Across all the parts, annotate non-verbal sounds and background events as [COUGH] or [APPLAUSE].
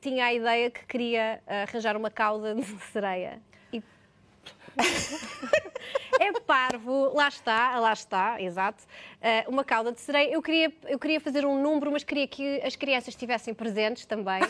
tinha a ideia que queria eh, arranjar uma cauda [LAUGHS] de sereia. E... [LAUGHS] é parvo, lá está, lá está, exato. Uh, uma cauda de sereia. Eu queria, eu queria fazer um número, mas queria que as crianças estivessem presentes também.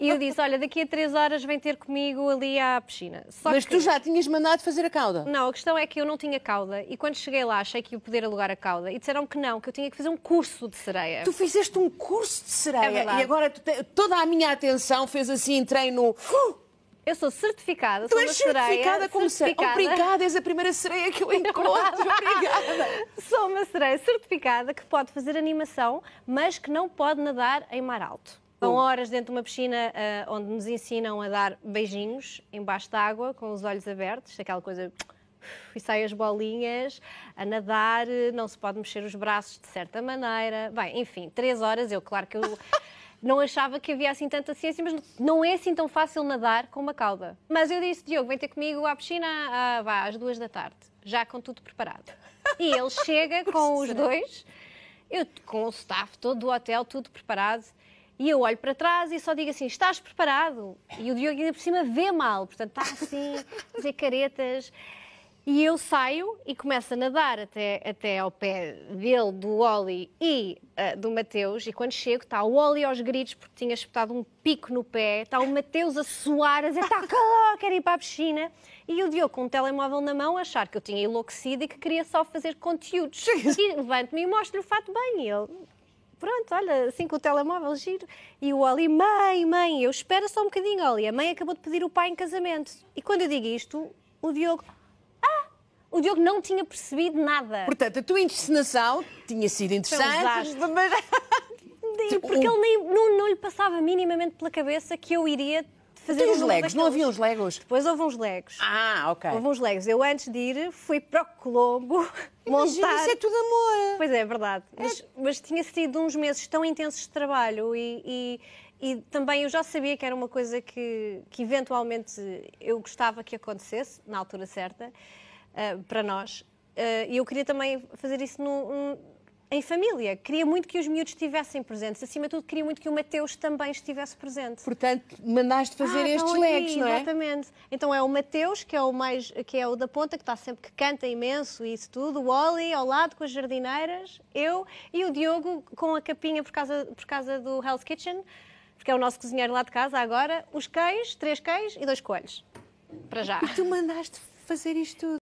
E eu disse: Olha, daqui a três horas vem ter comigo ali à piscina. Só Mas que... tu já tinhas mandado fazer a cauda? Não, a questão é que eu não tinha cauda e quando cheguei lá achei que ia poder alugar a cauda e disseram que não, que eu tinha que fazer um curso de sereia. Tu fizeste um curso de sereia é e agora te... toda a minha atenção fez assim, entrei no. Uh! Eu sou certificada. Tu sou és certificada como certificada. sereia. Obrigada, és a primeira sereia que eu [LAUGHS] é encontro. Obrigada. sou uma sereia certificada que pode fazer animação, mas que não pode nadar em mar alto. São horas dentro de uma piscina uh, onde nos ensinam a dar beijinhos embaixo d'água, com os olhos abertos, aquela coisa. E saem as bolinhas a nadar, não se pode mexer os braços de certa maneira. Bem, enfim, três horas, eu, claro que eu. não achava que havia assim tanta ciência, mas não é assim tão fácil nadar com uma cauda. Mas eu disse, Diogo, vem ter comigo à piscina ah, vá, às duas da tarde, já com tudo preparado. E ele chega [LAUGHS] com os dois, eu com o staff todo do hotel, tudo preparado. E eu olho para trás e só digo assim: estás preparado? E o Diogo ainda por cima vê mal, portanto está assim, a fazer caretas. E eu saio e começo a nadar até, até ao pé dele, do Oli e uh, do Mateus. E quando chego, está o Oli aos gritos porque tinha espetado um pico no pé. Está o Mateus a suar, a dizer: está calor, quero ir para a piscina. E o Diogo, com um telemóvel na mão, a achar que eu tinha enlouquecido e que queria só fazer conteúdos. E levanto-me e mostro-lhe o fato bem. E ele pronto, olha, assim com o telemóvel giro. E o Oli, mãe, mãe, eu espero só um bocadinho, Oli, a mãe acabou de pedir o pai em casamento. E quando eu digo isto, o Diogo, ah, o Diogo não tinha percebido nada. Portanto, a tua encenação tinha sido interessante, mas... [LAUGHS] Porque ele nem, não, não lhe passava minimamente pela cabeça que eu iria fazer. E os legos? Não havia uns legos? Depois houve uns legos. Ah, ok. Houve uns legos. Eu antes de ir fui para o Colombo [LAUGHS] Imagina, montar. isso é tudo amor. Pois é, é verdade. É. Mas, mas, tinha sido uns meses tão intensos de trabalho e, e, e, também eu já sabia que era uma coisa que, que eventualmente eu gostava que acontecesse, na altura certa, uh, para nós. Eh, e uh, eu queria também fazer isso num, em família. Queria muito que os miúdos estivessem presentes. Acima de tudo, queria muito que o Mateus também estivesse presente. Portanto, mandaste fazer ah, estes legs, não é? Exatamente. Então é o Mateus, que é o mais, que é o da ponta, que está sempre que canta imenso e isso tudo. O Oli ao lado com as jardineiras, eu e o Diogo com a capinha por causa por causa do Hell's Kitchen, porque é o nosso cozinheiro lá de casa agora. Os queijos, três queijos e dois coelhos. Para já. E tu mandaste fazer isto tudo.